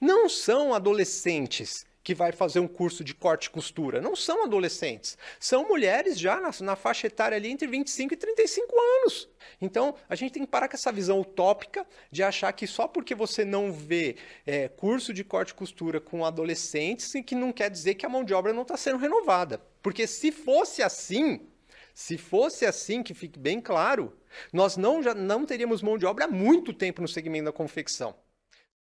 Não são adolescentes que vai fazer um curso de corte e costura. Não são adolescentes, são mulheres já na, na, faixa etária ali entre 25 e 35 anos. Então, a gente tem que parar com essa visão utópica de achar que só porque você não vê é, curso de corte e costura com adolescentes, que não quer dizer que a mão de obra não está sendo renovada. Porque se fosse assim, se fosse assim, que fique bem claro, nós não, já não teríamos mão de obra há muito tempo no segmento da confecção.